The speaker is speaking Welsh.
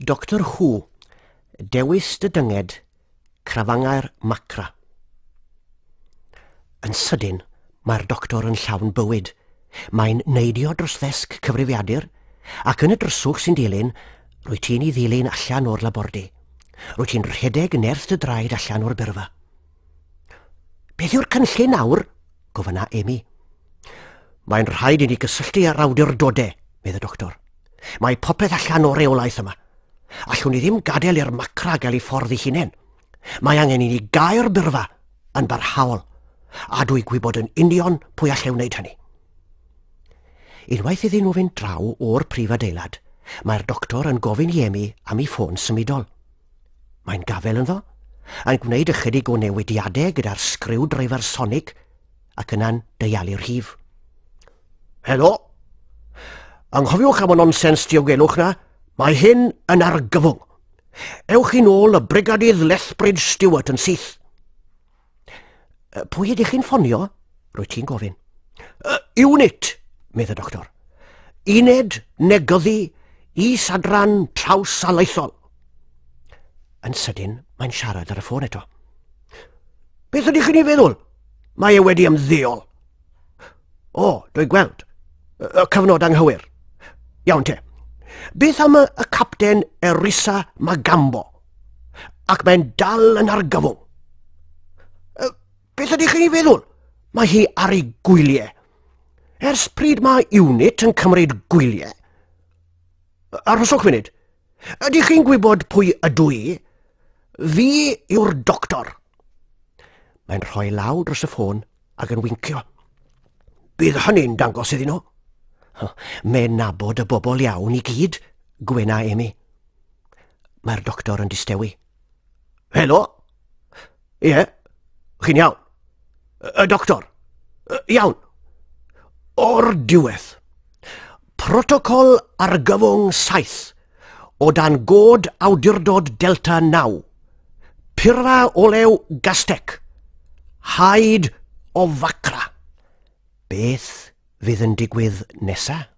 Doctor Who, Dewis dy dynged, Crafangau'r Macra. Yn sydyn, mae'r doctor yn llawn bywyd. Mae'n neidio dros ddesg cyfrifiadur, ac yn y dryswch sy'n dilyn, rwy ti'n i ddilyn allan o'r labordi. Rwy ti'n rhedeg nerth dy draed allan o'r byrfa. Beth yw'r cynllun nawr? gofynna Amy. Mae'n rhaid i ni gysylltu ar awdurdodau, medd y doctor. Mae popeth allan o reolaeth yma. Allwn ni ddim gadael i'r macra gael ei ffordd i hunain. Mae angen i ni gair byrfa yn barhaol, a dwi gwybod yn union pwy allai wneud hynny. Unwaith iddyn nhw fynd draw o'r prif adeilad, mae'r doctor yn gofyn i Emi am ei ffôn symudol. Mae'n gafel ddo, a'n gwneud ychydig o newidiadau gyda'r sgriw dreifer sonic ac yna'n deialu'r hif. Helo! Anghofiwch am y nonsens diogelwch na, Mae hyn yn argyfwng. Ewch chi nôl y brigadydd Lethbridge Stewart yn syth. Pwy ydych chi'n ffonio? Rwy ti'n gofyn. Uh, unit, medd y doctor. Uned negyddi i sadran traws a laethol. Yn sydyn, mae'n siarad ar y ffôn eto. Beth ydych chi'n ei feddwl? Mae e wedi ymddeol. O, dwi'n gweld. Y cyfnod anghywir. Iawn te. Beth am y capten Erisa Magambo? Ac mae'n dal yn argyfwng. Beth ydych chi'n ei feddwl? Mae hi ar ei gwyliau. Ers pryd mae unit yn cymryd gwyliau? Arhoswch funud. Ydych chi'n gwybod pwy ydw i? Fi yw'r doctor. Mae'n rhoi lawr dros y ffôn ac yn wincio. Bydd hynny'n dangos iddyn nhw. Me nabod y bobl iawn i gyd, gwena Emi. Mae'r doctor yn distewi. Helo? Ie, yeah. chi'n iawn. Y doctor. Iawn. O'r diwedd. Protocol argyfwng saith o dan god awdurdod Delta 9. Pyrfa olew gastec. Haid o facra. Beth fydd yn digwydd nesaf?